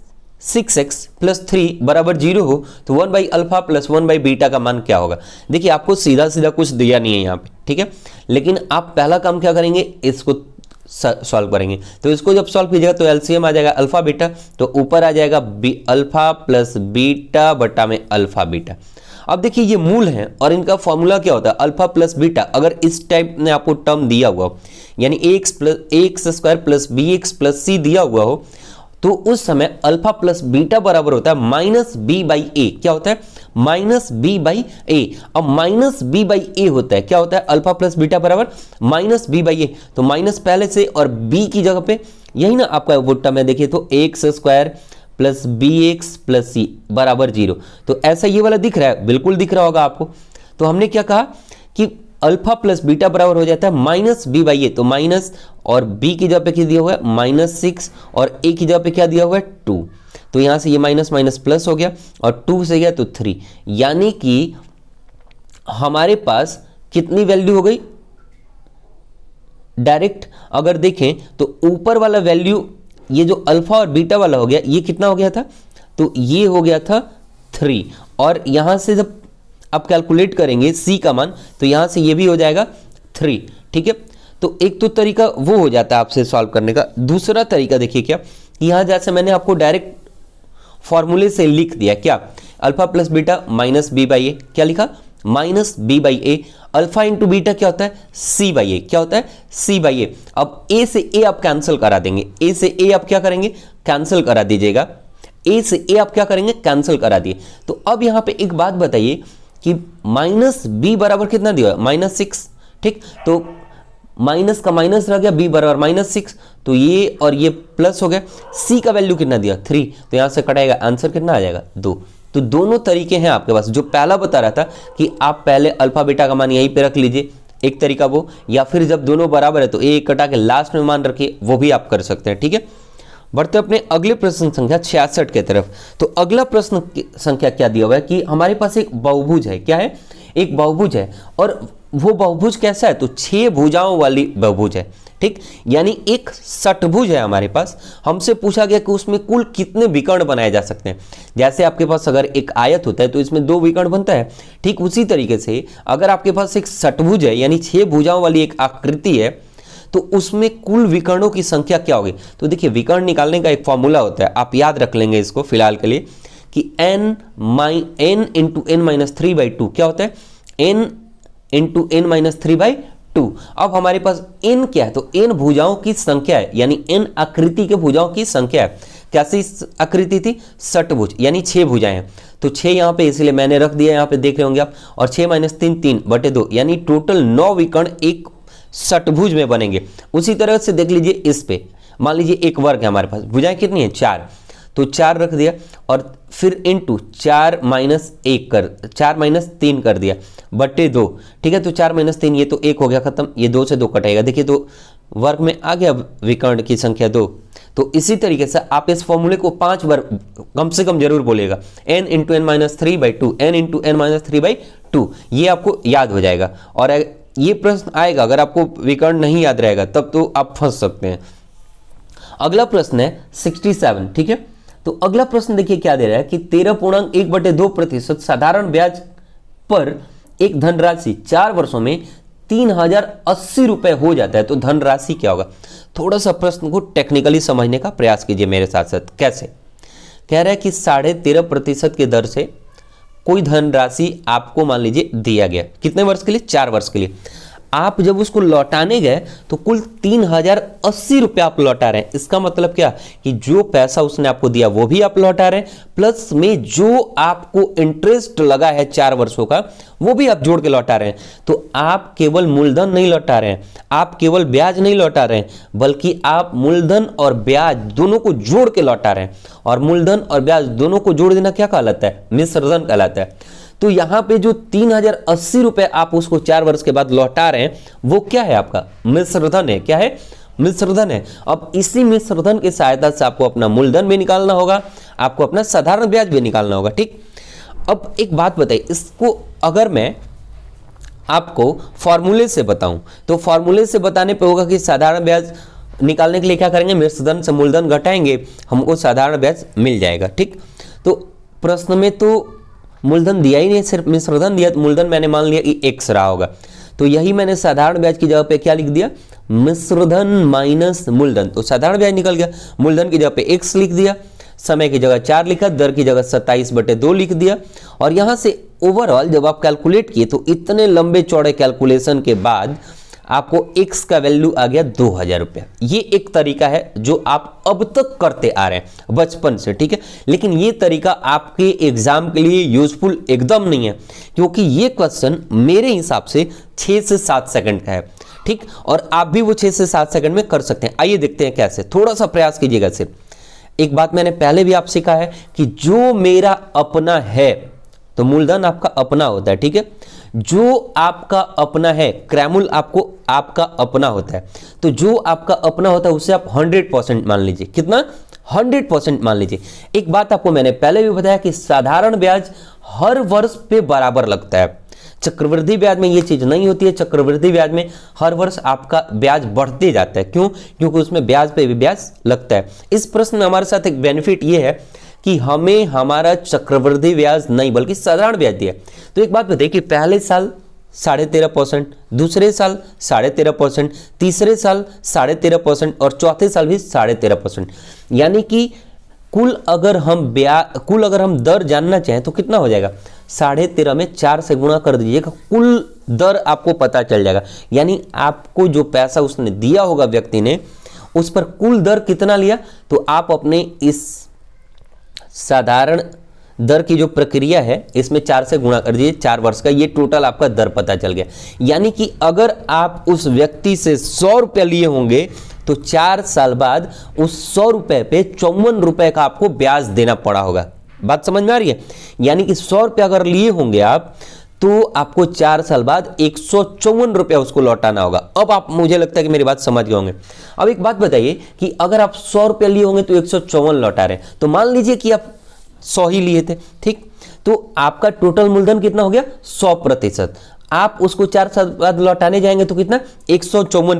six x plus three बराबर जीरो हो तो one by alpha plus one by beta का मान क्या होगा देखिए आपको सीधा सीधा कुछ दिया नहीं है यहाँ पे ठीक है लेकिन आप पहला काम क्या करेंगे इसको सॉल्व करेंगे तो इसको जब सॉल्व कीजिएगा तो एलसीएम आ जाएगा अल्फा बीटा तो ऊपर आ जाएगा बी अल्फा प्लस बीटा बटा में अल्फा बीटा अब देखिए ये मूल हैं और इनका फॉर्मूला क्या होता है अल्फा प्लस बीटा अगर इस टाइप ने आपको टर्म दिया हुआ यानी x plus x square plus b x plus c दिया हुआ हो तो उस समय अल्फा प्लस बीटा बराबर होता है माइनस बी बाई ए क्या होता है माइनस बी बाई ए अब माइनस बी बाई ए होता है क्या होता है अल्फा प्लस बीटा बराबर माइनस बी बाई ए तो माइनस पहले से और बी की जगह पे यही ना आपका वो टर्म है देखिए तो x square plus b x plus c बराबर जीरो तो ऐसा ये वाला दिख रहा है बिल्कुल दिख रहा होगा आपको तो हमने क्या कहा कि अल्फा प्लस बीटा बराबर हो जाता है माइनस बी बाई ए तो माइनस और बी की जगह पे क्या दिया हुआ है माइनस सिक्स और ए की जगह पे क्या दिया हुआ है टू तो यहाँ से ये माइनस माइनस प्लस हो गया और टू से गया तो थ्री यानी कि हमारे पास कितनी वैल्यू हो गई डायरेक्ट अगर देखें तो ऊपर वाला वैल्यू ये जो अल्फा और बीटा वाला हो गया ये कितना हो गया था तो ये हो गया था थ्री और यहां से जब आप कैलकुलेट करेंगे सी का मान तो यहां से ये भी हो जाएगा थ्री ठीक है तो एक तो तरीका वो हो जाता है आपसे सॉल्व करने का दूसरा तरीका देखिए क्या यहां जैसे मैंने आपको डायरेक्ट फॉर्मूले से लिख दिया क्या alpha plus beta minus b by a क्या लिखा minus b by a alpha into beta क्या होता है सी बाई ए क्या होता है सी बाई ए अब ए से ए आप कैंसिल करा देंगे ए से ए आप क्या करेंगे कैंसिल करा दीजिएगा ए से ए आप क्या करेंगे कैंसिल करा दिए तो अब यहां पे एक बात बताइए कि माइनस बी बराबर कितना दिया माइनस सिक्स ठीक तो माइनस का माइनस रह गया बी बराबर माइनस सिक्स तो ये और ये प्लस हो गया सी का वैल्यू कितना दिया थ्री तो यहां से कटाएगा आंसर कितना आ जाएगा दो तो दोनों तरीके हैं आपके पास जो पहला बता रहा था कि आप पहले अल्फा बेटा का मान यहीं पे रख लीजिए एक तरीका वो या फिर जब दोनों बराबर है तो एक कटा के लास्ट में मान रखिए वो भी आप कर सकते हैं ठीक है बढ़ते अपने अगले प्रश्न संख्या छियासठ के तरफ तो अगला प्रश्न संख्या क्या दिया हुआ है कि हमारे पास एक बहुभुज है क्या है एक बहुभुज है और वो बहुभुज कैसा है तो छह भुजाओं वाली बहुभुज है ठीक यानी एक सटभुज है हमारे पास हमसे पूछा गया कि उसमें कुल कितने विकर्ण बनाए जा सकते हैं जैसे आपके पास अगर एक आयत होता है तो इसमें दो विकर्ण बनता है ठीक उसी तरीके से अगर आपके पास एक सठभुज है यानी छः भुजाओं वाली एक आकृति है तो उसमें कुल विकर्णों की संख्या क्या होगी तो देखिए विकर्ण निकालने का एक फॉर्मूला होता है आप याद रख लेंगे इसको फिलहाल के लिए कि एन माइ n into n minus three by two क्या होता है n into n minus three by two अब हमारे पास एन क्या है तो एन भुजाओं की संख्या है यानी एन आकृति के भुजाओं की संख्या है कैसी आकृति थी सटभुज यानी छः भुजाएं हैं तो छः यहाँ पे इसलिए मैंने रख दिया यहाँ पे देख रहे होंगे आप और छः माइनस तीन तीन बटे दो यानी टोटल नौ विकर्ण एक सटभुज में बनेंगे उसी तरह से देख लीजिए इस पे मान लीजिए एक वर्ग है हमारे पास भुजाएं कितनी है चार तो चार रख दिया और फिर इंटू चार माइनस एक कर चार माइनस तीन कर दिया बटे दो ठीक है तो चार माइनस तीन ये तो एक हो गया ख़त्म ये दो से दो कटेगा देखिए तो वर्ग में आ गया विकर्ण की संख्या दो तो इसी तरीके से आप इस फॉर्मूले को पांच बार कम से कम जरूर बोलेगा n into n minus three by two n into n minus three by two ये आपको याद हो जाएगा और ये प्रश्न आएगा अगर आपको विकर्ण नहीं याद रहेगा तब तो आप फंस सकते हैं अगला प्रश्न है सेवन ठीक है तो अगला प्रश्न देखिए क्या दे रहा है कि तेरह पूर्णांक एक बटे दो प्रतिशत साधारण ब्याज पर एक धनराशि चार वर्षों में तीन हजार अस्सी रुपए हो जाता है तो धनराशि क्या होगा थोड़ा सा प्रश्न को टेक्निकली समझने का प्रयास कीजिए मेरे साथ साथ कैसे कह रहा है कि साढ़े तेरह प्रतिशत की दर से कोई धनराशि आपको मान लीजिए दिया गया कितने वर्ष के लिए चार वर्ष के लिए आप जब उसको लौटाने गए तो कुल तीन हजार अस्सी रुपया आप लौटा रहे हैं इसका मतलब क्या कि जो पैसा उसने आपको दिया वो भी आप लौटा रहे हैं प्लस में जो आपको इंटरेस्ट लगा है चार वर्षों का वो भी आप जोड़ के लौटा रहे हैं तो आप केवल मूलधन नहीं लौटा रहे हैं आप केवल ब्याज नहीं लौटा रहे हैं बल्कि आप मूलधन और ब्याज दोनों को जोड़ के लौटा रहे हैं और मूलधन और ब्याज दोनों को जोड़ देना क्या कहलाता है मिश्रधन कहलाता है तो यहां पे जो तीन हजार अस्सी रुपए आप उसको चार वर्ष के बाद लौटा रहे हैं वो क्या है आपका मिश्रधन है क्या है मिश्रधन है अब इसी मिश्रधन की सहायता से आपको अपना मूलधन भी निकालना होगा आपको अपना साधारण ब्याज भी निकालना होगा ठीक अब एक बात बताइए इसको अगर मैं आपको फॉर्मूले से बताऊं तो फॉर्मूले से बताने पे होगा कि साधारण ब्याज निकालने के लिए क्या करेंगे मिश्रधन से मूलधन घटाएंगे हमको साधारण ब्याज मिल जाएगा ठीक तो प्रश्न में तो मूलधन दिया ही नहीं सिर्फ मिश्रधन दिया मूलधन मैंने मान लिया कि एक्स रहा होगा तो यही मैंने साधारण ब्याज की जगह पे क्या लिख दिया मिश्रधन माइनस मूलधन तो साधारण ब्याज निकल गया मूलधन की जगह पे एक्स लिख दिया समय की जगह चार लिखा दर की जगह सत्ताईस बटे दो लिख दिया और यहां से ओवरऑल जब आप कैलकुलेट किए तो इतने लंबे चौड़े कैलकुलेशन के बाद आपको एक्स का वैल्यू आ गया दो हज़ार रुपया ये एक तरीका है जो आप अब तक करते आ रहे हैं बचपन से ठीक है लेकिन ये तरीका आपके एग्ज़ाम के लिए यूजफुल एकदम नहीं है क्योंकि ये क्वेश्चन मेरे हिसाब से छः से सात सेकंड का है ठीक और आप भी वो छः से सात सेकंड में कर सकते हैं आइए देखते हैं कैसे थोड़ा सा प्रयास कीजिएगा सिर्फ एक बात मैंने पहले भी आपसे कहा है कि जो मेरा अपना है तो मूलधन आपका अपना होता है ठीक है जो आपका अपना है क्रैमुल आपको आपका अपना होता है तो जो आपका अपना होता है उसे आप हंड्रेड परसेंट मान लीजिए कितना हंड्रेड परसेंट मान लीजिए एक बात आपको मैंने पहले भी बताया कि साधारण ब्याज हर वर्ष पे बराबर लगता है चक्रवृद्धि ब्याज में ये चीज़ नहीं होती है चक्रवृद्धि ब्याज में हर वर्ष आपका ब्याज बढ़ते जाता है क्यों क्योंकि उसमें ब्याज पे भी ब्याज लगता है इस प्रश्न में हमारे साथ एक बेनिफिट ये है कि हमें हमारा चक्रवृद्धि ब्याज नहीं बल्कि साधारण ब्याज दिया तो एक बात बताइए कि पहले साल साढ़े तेरह परसेंट दूसरे साल साढ़े तेरह परसेंट तीसरे साल साढ़े तेरह परसेंट और चौथे साल भी साढ़े तेरह परसेंट यानी कि कुल अगर हम ब्याज कुल अगर हम दर जानना चाहें तो कितना हो जाएगा साढ़े तेरह में चार से गुणा कर दीजिएगा कुल दर आपको पता चल जाएगा यानी आपको जो पैसा उसने दिया होगा व्यक्ति ने उस पर कुल दर कितना लिया तो आप अपने इस साधारण दर की जो प्रक्रिया है इसमें चार से गुणा कर दीजिए चार वर्ष का ये टोटल आपका दर पता चल गया यानी कि अगर आप उस व्यक्ति से सौ रुपये लिए होंगे तो चार साल बाद उस सौ रुपये पे चौवन रुपये का आपको ब्याज देना पड़ा होगा बात समझ में आ रही है यानी कि सौ रुपये अगर लिए होंगे आप तो आपको चार साल बाद एक रुपया उसको लौटाना होगा अब आप मुझे लगता है कि मेरी बात समझ गए होंगे अब एक बात बताइए कि अगर आप सौ रुपया लिए होंगे तो एक लौटा रहे तो मान लीजिए कि आप सौ ही लिए थे ठीक तो आपका टोटल मूलधन कितना हो गया सौ प्रतिशत आप उसको चार साल बाद लौटाने जाएंगे तो कितना एक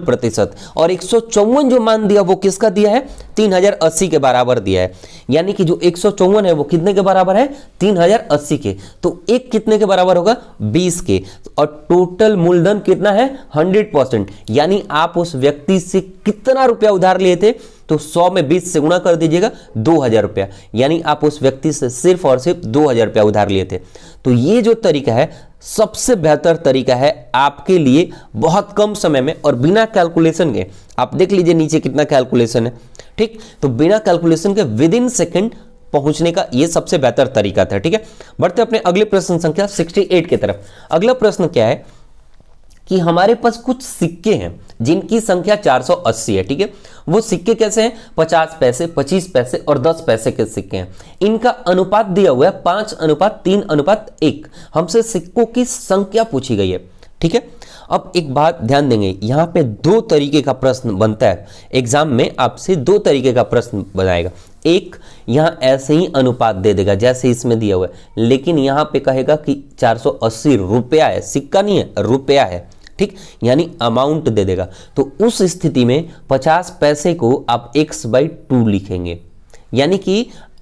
प्रतिशत और एक जो मान दिया वो किसका दिया है 3080 के बराबर दिया है यानी कि जो एक है वो कितने के बराबर है 3080 के तो एक कितने के बराबर होगा 20 के और टोटल मूलधन कितना है 100 परसेंट यानी आप उस व्यक्ति से कितना रुपया उधार लिए थे तो 100 में 20 से गुणा कर दीजिएगा दो हज़ार रुपया यानी आप उस व्यक्ति से सिर्फ और सिर्फ दो हज़ार रुपया उधार लिए थे तो ये जो तरीका है सबसे बेहतर तरीका है आपके लिए बहुत कम समय में और बिना कैलकुलेशन के आप देख लीजिए नीचे कितना कैलकुलेशन है ठीक तो बिना कैलकुलेशन के विद इन सेकेंड पहुंचने का यह सबसे बेहतर तरीका था ठीक है बढ़ते अपने अगले प्रश्न संख्या 68 की तरफ अगला प्रश्न क्या है कि हमारे पास कुछ सिक्के हैं जिनकी संख्या 480 है ठीक है वो सिक्के कैसे हैं 50 पैसे 25 पैसे और 10 पैसे के सिक्के हैं इनका अनुपात दिया हुआ है पांच अनुपात तीन अनुपात एक हमसे सिक्कों की संख्या पूछी गई है ठीक है अब एक बात ध्यान देंगे यहाँ पे दो तरीके का प्रश्न बनता है एग्जाम में आपसे दो तरीके का प्रश्न बनाएगा एक यहाँ ऐसे ही अनुपात दे देगा जैसे इसमें दिया हुआ है लेकिन यहाँ पे कहेगा कि 480 रुपया है सिक्का नहीं है रुपया है ठीक यानी अमाउंट दे देगा तो उस स्थिति में पचास पैसे को आप एक्स बाई टू लिखेंगे यानी कि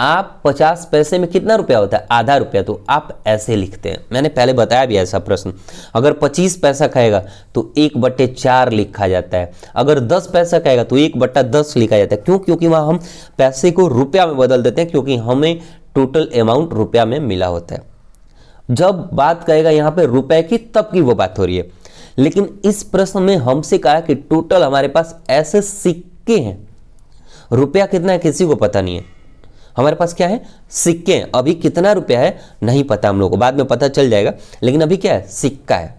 आप पचास पैसे में कितना रुपया होता है आधा रुपया तो आप ऐसे लिखते हैं मैंने पहले बताया भी ऐसा प्रश्न अगर पच्चीस पैसा कहेगा तो एक बट्टे चार लिखा जाता है अगर दस पैसा कहेगा तो एक बट्टा दस लिखा जाता है क्यों क्योंकि वहाँ हम पैसे को रुपया में बदल देते हैं क्योंकि हमें टोटल अमाउंट रुपया में मिला होता है जब बात कहेगा यहाँ पर रुपए की तब की वो बात हो रही है लेकिन इस प्रश्न में हमसे कहा कि टोटल हमारे पास ऐसे सिक्के हैं रुपया कितना है किसी को पता नहीं है हमारे पास क्या है सिक्के हैं अभी कितना रुपया है नहीं पता हम लोग को बाद में पता चल जाएगा लेकिन अभी क्या है सिक्का है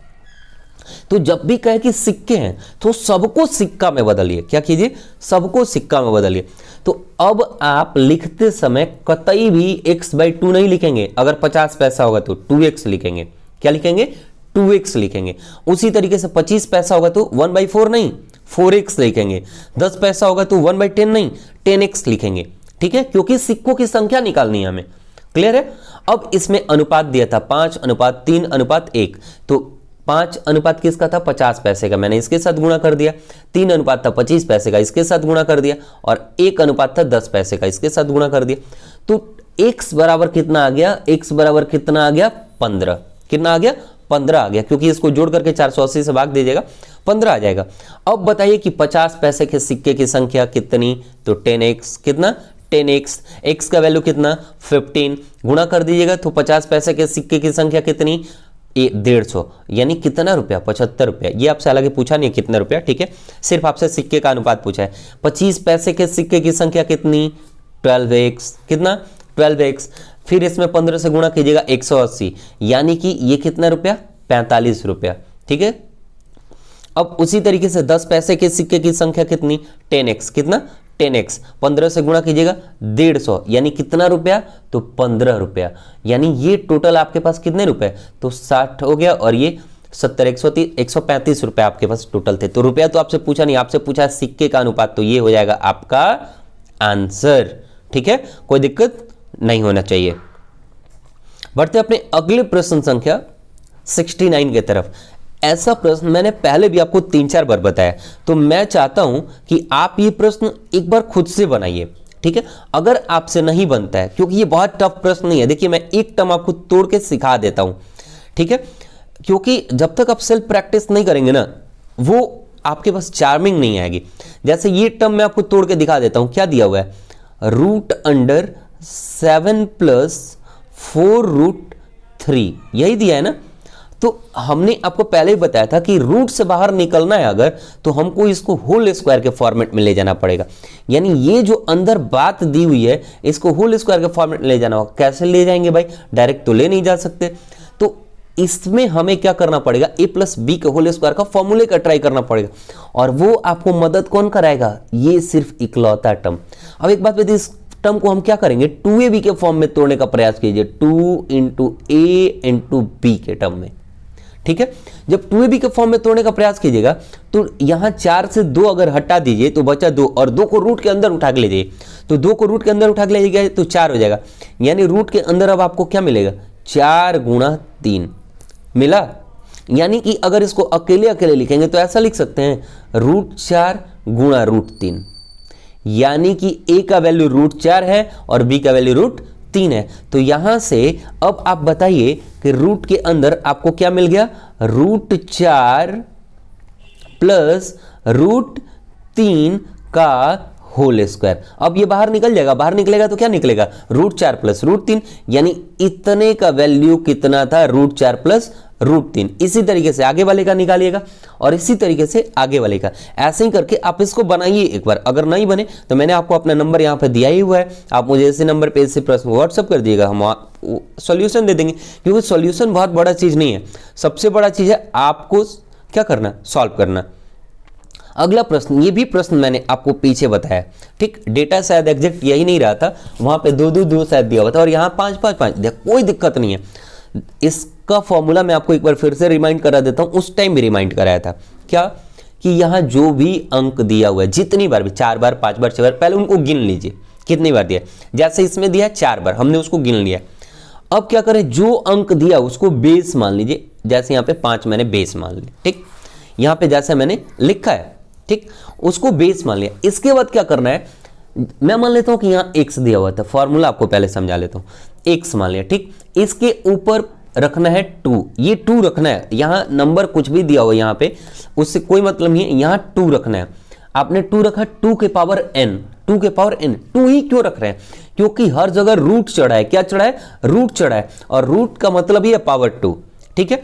तो जब भी कहे कि सिक्के हैं तो सबको सिक्का में बदलिए क्या कीजिए सबको सिक्का में बदलिए तो अब आप लिखते समय कतई भी एक्स बाई टू नहीं लिखेंगे अगर पचास पैसा होगा तो टू एक्स लिखेंगे क्या लिखेंगे टू एक्स लिखेंगे उसी तरीके से पच्चीस पैसा होगा तो वन बाई फोर नहीं फोर एक्स लिखेंगे दस पैसा होगा तो वन बाई टेन नहीं टेन एक्स लिखेंगे ठीक है क्योंकि सिक्कों की संख्या निकालनी है हमें क्लियर है अब इसमें अनुपात दिया था पांच अनुपात तीन अनुपात एक तो पांच अनुपात किसका था पचास पैसे का मैंने इसके साथ गुणा कर दिया तीन अनुपात था पच्चीस पैसे का इसके साथ गुणा कर दिया और एक अनुपात था दस पैसे का इसके साथ गुणा कर दिया तो एक्स बराबर कितना आ गया एक्स बराबर कितना आ गया पंद्रह कितना आ गया पंद्रह आ गया क्योंकि इसको जोड़ करके चार सौ अस्सी से भाग दीजिएगा पंद्रह आ जाएगा अब बताइए कि पचास पैसे के सिक्के की संख्या कितनी तो टेन एक्स कितना टेन एक्स एक्स का वैल्यू कितना फिफ्टीन गुणा कर दीजिएगा तो पचास पैसे के सिक्के की संख्या कितनी डेढ़ सौ यानी कितना रुपया पचहत्तर रुपया ये आपसे अलग पूछा नहीं कितना रुपया ठीक है सिर्फ आपसे सिक्के का अनुपात पूछा है पच्चीस पैसे के सिक्के की संख्या कितनी ट्वेल्व एक्स कितना ट्वेल्व एक्स फिर इसमें पंद्रह से गुणा कीजिएगा एक सौ अस्सी यानी कि ये कितना रुपया पैंतालीस रुपया ठीक है अब उसी तरीके से दस पैसे के सिक्के की संख्या कितनी टेन एक्स कितना टेन एक्स पंद्रह से गुणा कीजिएगा डेढ़ सौ यानी कितना रुपया तो पंद्रह रुपया यानी ये टोटल आपके पास कितने रुपए तो साठ हो गया और ये सत्तर एक सौ तीस एक सौ पैंतीस रुपये आपके पास टोटल थे तो रुपया तो आपसे पूछा नहीं आपसे पूछा सिक्के का अनुपात तो ये हो जाएगा आपका आंसर ठीक है कोई दिक्कत नहीं होना चाहिए बढ़ते अपने अगले प्रश्न संख्या 69 की तरफ ऐसा प्रश्न मैंने पहले भी आपको तीन चार बार बताया तो मैं चाहता हूं कि आप ये प्रश्न एक बार खुद से बनाइए ठीक है अगर आपसे नहीं बनता है क्योंकि ये बहुत टफ प्रश्न नहीं है देखिए मैं एक टर्म आपको तोड़ के सिखा देता हूं ठीक है क्योंकि जब तक आप सेल्फ प्रैक्टिस नहीं करेंगे ना वो आपके पास चार्मिंग नहीं आएगी जैसे ये टर्म मैं आपको तोड़ के दिखा देता हूं क्या दिया हुआ है root under seven plus four root three यही दिया है ना तो हमने आपको पहले ही बताया था कि रूट से बाहर निकलना है अगर तो हमको इसको होल स्क्वायर के फॉर्मेट में ले जाना पड़ेगा यानी ये जो अंदर बात दी हुई है इसको होल स्क्वायर के फॉर्मेट में ले जाना होगा कैसे ले जाएंगे भाई डायरेक्ट तो ले नहीं जा सकते तो इसमें हमें क्या करना पड़ेगा ए प्लस बी के होल स्क्वायर का फॉर्मूले का ट्राई करना पड़ेगा और वो आपको मदद कौन कराएगा ये सिर्फ इकलौता टर्म अब एक बात बता टर्म को हम क्या करेंगे टू ए बी के फॉर्म में तोड़ने का प्रयास कीजिए two into a into b के टर्म में ठीक है जब टू ए बी के फॉर्म में तोड़ने का प्रयास कीजिएगा तो यहां चार से दो अगर हटा दीजिए तो बचा दो और दो को रूट के अंदर उठा के ले जाइए तो दो को रूट के अंदर उठा के ले जाइए तो चार हो जाएगा यानी रूट के अंदर अब आपको क्या मिलेगा चार गुणा तीन मिला यानी कि अगर इसको अकेले अकेले लिखेंगे तो ऐसा लिख सकते हैं रूट चार गुणा रूट तीन यानी कि ए का वैल्यू रूट चार है और बी का वैल्यू रूट तीन है तो यहां से अब आप बताइए कि रूट के अंदर आपको क्या मिल गया रूट चार प्लस रूट तीन का होल स्क्वायर अब ये बाहर निकल जाएगा बाहर निकलेगा तो क्या निकलेगा रूट चार प्लस रूट तीन यानी इतने का वैल्यू कितना था रूट चार प्लस रूट तीन इसी तरीके से आगे वाले का निकालिएगा और इसी तरीके से आगे वाले का ऐसे ही करके आप इसको बनाइए एक बार अगर नहीं बने तो मैंने आपको अपना नंबर यहाँ पर दिया ही हुआ है आप मुझे इसी नंबर पर इसी प्रश्न व्हाट्सअप कर दिएगा हम सॉल्यूशन दे देंगे क्योंकि सॉल्यूशन बहुत बड़ा चीज़ नहीं है सबसे बड़ा चीज़ है आपको क्या करना सॉल्व करना अगला प्रश्न ये भी प्रश्न मैंने आपको पीछे बताया ठीक डेटा शायद एग्जैक्ट यही नहीं रहा था वहाँ पे दो दो दो शायद दिया हुआ था और यहाँ पाँच पाँच पाँच कोई दिक्कत नहीं है इस का फॉर्मूला मैं आपको एक बार फिर से रिमाइंड करा देता हूं उस टाइम भी रिमाइंड कराया था क्या कि यहां जो भी अंक दिया हुआ है जितनी बार भी चार बार पांच बार छह बार पहले उनको गिन लीजिए कितनी बार दिया जैसे इसमें दिया चार बार हमने उसको गिन लिया अब क्या करें जो अंक दिया उसको बेस मान लीजिए जैसे यहां पे पांच मैंने बेस मान लिया ठीक यहां पे जैसे मैंने लिखा है ठीक उसको बेस मान लिया इसके बाद क्या करना है मैं मान लेता हूं कि यहां एक्स दिया हुआ था फॉर्मूला आपको पहले समझा लेता हूं एक्स मान लिया ठीक इसके ऊपर रखना है टू ये टू रखना है यहाँ नंबर कुछ भी दिया हो यहाँ पे उससे कोई मतलब नहीं है यहाँ टू रखना है आपने टू रखा टू के पावर एन टू के पावर एन टू ही क्यों रख रहे हैं क्योंकि हर जगह रूट चढ़ा है क्या चढ़ा है रूट चढ़ा है और रूट का मतलब ही है पावर टू ठीक है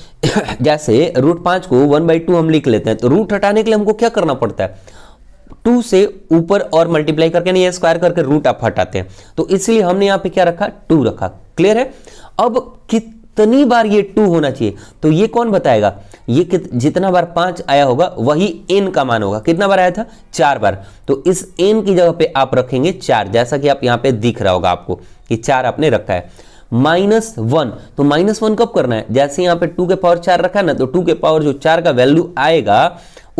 जैसे रूट पांच को वन बाई टू हम लिख लेते हैं तो रूट हटाने के लिए हमको क्या करना पड़ता है टू से ऊपर और मल्टीप्लाई करके नहीं स्क्वायर करके रूट आप हटाते हैं तो इसलिए हमने यहां पे क्या रखा टू रखा क्लियर है अब कितनी बार ये टू होना चाहिए तो ये कौन बताएगा ये कित, जितना बार पांच आया होगा वही एन का मान होगा कितना बार आया था चार बार तो इस एन की जगह पे आप रखेंगे चार जैसा कि आप यहां पे दिख रहा होगा आपको कि चार आपने रखा है माइनस वन तो माइनस वन कब करना है जैसे यहां पे टू के पावर चार रखा है ना तो टू के पावर जो चार का वैल्यू आएगा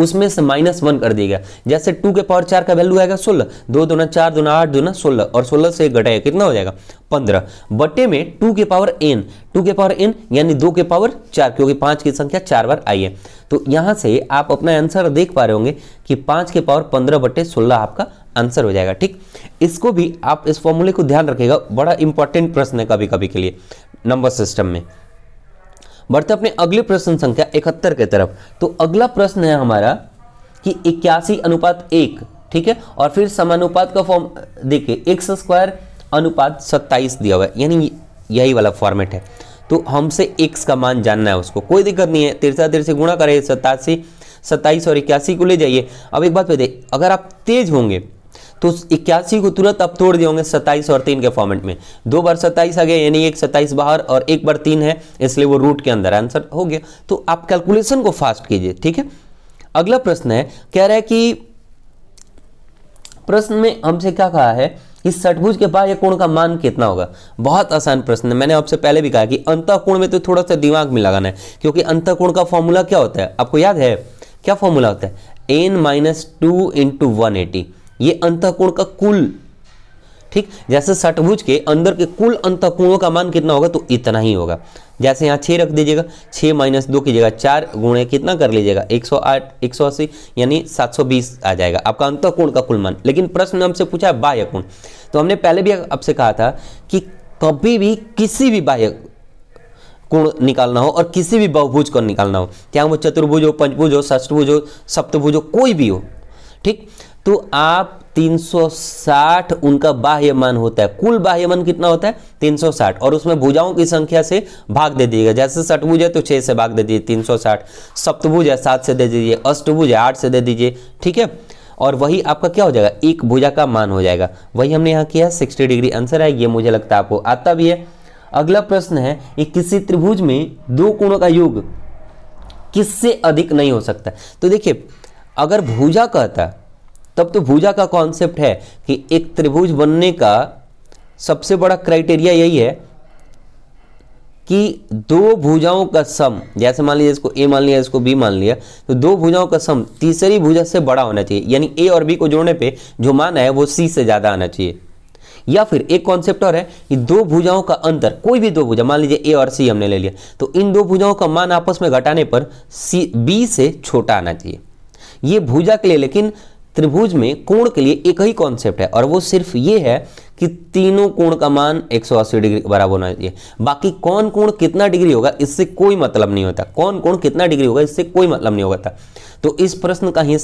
उसमें से माइनस वन कर दिया गया जैसे टू के पावर चार का वैल्यू आएगा सोलह दो दो ना चार दो ना आठ दो ना सोलह और सोलह से घटाया कितना हो जाएगा पंद्रह बटे में टू के पावर एन टू के पावर एन यानी दो के पावर चार क्योंकि पांच की संख्या चार बार आई है तो यहां से आप अपना आंसर देख पा रहे होंगे कि पांच के पावर पंद्रह बटे सोलह आपका आंसर हो जाएगा ठीक इसको भी आप इस फॉर्मूले को ध्यान रखेगा बड़ा इंपॉर्टेंट प्रश्न है कभी कभी के लिए नंबर सिस्टम में बढ़ते अपने अगले प्रश्न संख्या इकहत्तर के तरफ तो अगला प्रश्न है हमारा कि इक्यासी अनुपात एक ठीक है और फिर समानुपात का फॉर्म देखिए एक स्क्वायर अनुपात सत्ताईस दिया हुआ है यानी यही वाला फॉर्मेट है तो हमसे एक्स का मान जानना है उसको कोई दिक्कत नहीं है तिरसा से गुणा करें सत्तासी सत्ताईस और इक्यासी को ले जाइए अब एक बात बताइए अगर आप तेज होंगे तो इक्यासी को तुरंत अब तोड़ दिए होंगे सत्ताईस और तीन के फॉर्मेट में दो बार सत्ताईस आ गया यानी एक सत्ताईस बाहर और एक बार तीन है इसलिए वो रूट के अंदर आंसर हो गया तो आप कैलकुलेशन को फास्ट कीजिए ठीक है अगला प्रश्न है कह रहा है कि प्रश्न में हमसे क्या कहा है इस सटभुज के बाह्य कोण का मान कितना होगा बहुत आसान प्रश्न है मैंने आपसे पहले भी कहा कि अंत कोण में तो थोड़ा सा दिमाग में लगाना है क्योंकि अंत कोण का फॉर्मूला क्या होता है आपको याद है क्या फॉर्मूला होता है n minus two into one eighty ये अंतकोण का कुल ठीक जैसे सटभुज के अंदर के कुल अंतकोणों का मान कितना होगा तो इतना ही होगा जैसे यहाँ छः रख दीजिएगा छः माइनस दो की जगह चार गुणे कितना कर लीजिएगा 108 180 यानी 720 आ जाएगा आपका अंतकोण का कुल मान लेकिन प्रश्न हमसे पूछा है बाह्य कोण तो हमने पहले भी आपसे कहा था कि कभी भी किसी भी बाह्य कोण निकालना हो और किसी भी बहुभुज को निकालना हो चाहे वो चतुर्भुज हो पंचभुज हो सष्टभुज हो सप्तभुज हो कोई भी हो ठीक तो आप 360 उनका बाह्य मान होता है कुल बाह्य मान कितना होता है 360 और उसमें भुजाओं की संख्या से भाग दे दीजिएगा जैसे षटभुज है तो 6 से भाग दे दीजिए 360 सप्तभुज है 7 से दे दीजिए अष्टभुज है 8 से दे दीजिए ठीक है और वही आपका क्या हो जाएगा एक भुजा का मान हो जाएगा वही हमने यहाँ किया सिक्सटी डिग्री आंसर है ये मुझे लगता है आपको आता भी है अगला प्रश्न है कि किसी त्रिभुज में दो कोणों का योग किससे अधिक नहीं हो सकता तो देखिए अगर भुजा कहता तब तो भुजा का कॉन्सेप्ट है कि एक त्रिभुज बनने का सबसे बड़ा क्राइटेरिया यही है कि दो भुजाओं का सम जैसे मान लीजिए इसको ए मान लिया इसको बी मान लिया तो दो भुजाओं का सम तीसरी भुजा से बड़ा होना चाहिए यानी ए और बी को जोड़ने पे जो मान है वो सी से ज़्यादा आना चाहिए या फिर एक कॉन्सेप्ट और है कि दो भुजाओं का अंतर कोई भी दो भुजा मान लीजिए ए और सी हमने ले लिया तो इन दो भुजाओं का मान आपस में घटाने पर सी बी से छोटा आना चाहिए ये भुजा के लिए लेकिन त्रिभुज में कोण के लिए एक ही कॉन्सेप्ट है और वो सिर्फ ये है कि तीनों कोण का मान 180 डिग्री बराबर होना चाहिए बाकी कौन कोण कितना डिग्री होगा इससे कोई मतलब नहीं होता कौन कोण कितना डिग्री होगा इससे कोई मतलब नहीं होता तो इस प्रश्न का ही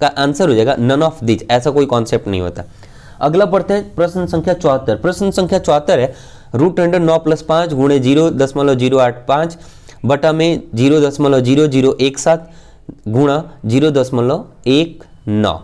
का आंसर हो जाएगा नन ऑफ दिज ऐसा कोई कॉन्सेप्ट नहीं होता अगला पढ़ते हैं प्रश्न संख्या चौहत्तर प्रश्न संख्या चौहत्तर है रूट अंडर नौ प्लस पाँच गुणे जीरो दशमलव जीरो आठ पाँच बटा में जीरो दशमलव जीरो जीरो एक सात गुणा जीरो दशमलव एक नौ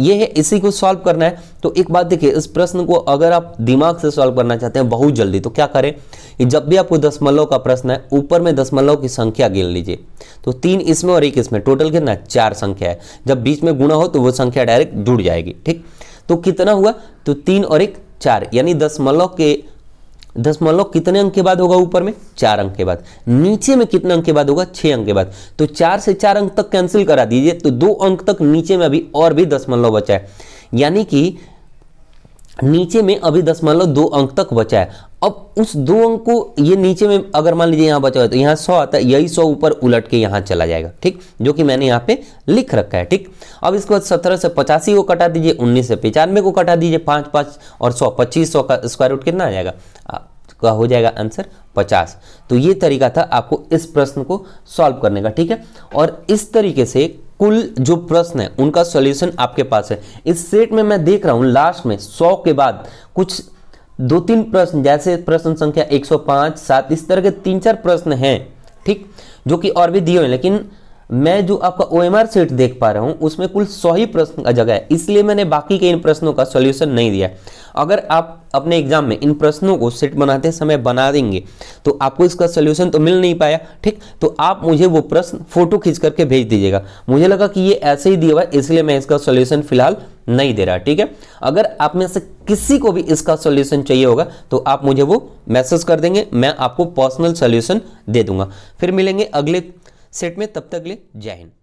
ये है इसी को सॉल्व करना है तो एक बात देखिए इस प्रश्न को अगर आप दिमाग से सॉल्व करना चाहते हैं बहुत जल्दी तो क्या करें जब भी आपको दशमलव का प्रश्न है ऊपर में दशमलव की संख्या गिन लीजिए तो तीन इसमें और एक इसमें टोटल कितना चार संख्या है जब बीच में गुणा हो तो वो संख्या डायरेक्ट जुड़ जाएगी ठीक तो कितना हुआ तो तीन और एक चार यानी दशमलव के दशमलव कितने अंक के बाद होगा ऊपर में चार अंक के बाद नीचे में कितने अंक के बाद होगा छह अंक के बाद तो चार से चार अंक तक कैंसिल करा दीजिए तो दो अंक तक नीचे में अभी और भी दशमलव बचा है यानी कि नीचे में अभी दशमलव दो अंक तक बचा है अब उस दो अंक को ये नीचे में अगर मान लीजिए यहाँ बचा हुआ तो यहाँ सौ आता है यही सौ ऊपर उलट के यहाँ चला जाएगा ठीक जो कि मैंने यहाँ पे लिख रखा है ठीक अब इसके बाद सत्रह से पचासी को कटा दीजिए उन्नीस से पचानवे को कटा दीजिए पांच पांच और सौ पच्चीस सौ का स्क्वायर रूट कितना आ जाएगा का हो जाएगा आंसर पचास तो ये तरीका था आपको इस प्रश्न को सॉल्व करने का ठीक है और इस तरीके से कुल जो प्रश्न है उनका सॉल्यूशन आपके पास है इस सेट में मैं देख रहा हूँ लास्ट में सौ के बाद कुछ दो तीन प्रश्न जैसे प्रश्न संख्या 105, सात इस तरह के तीन चार प्रश्न हैं ठीक जो कि और भी दिए हुए लेकिन मैं जो आपका ओ एम सेट देख पा रहा हूँ उसमें कुल सौ ही प्रश्न का जगह है इसलिए मैंने बाकी के इन प्रश्नों का सोल्यूशन नहीं दिया अगर आप अपने एग्जाम में इन प्रश्नों को सेट बनाते समय बना देंगे तो आपको इसका सोल्यूशन तो मिल नहीं पाया ठीक तो आप मुझे वो प्रश्न फोटो खींच करके भेज दीजिएगा मुझे लगा कि ये ऐसे ही दिया हुआ है इसलिए मैं इसका सोल्यूशन फिलहाल नहीं दे रहा ठीक है अगर आप में से किसी को भी इसका सोल्यूशन चाहिए होगा तो आप मुझे वो मैसेज कर देंगे मैं आपको पर्सनल सोल्यूशन दे दूंगा फिर मिलेंगे अगले सेट में तब तक ले जय हिंद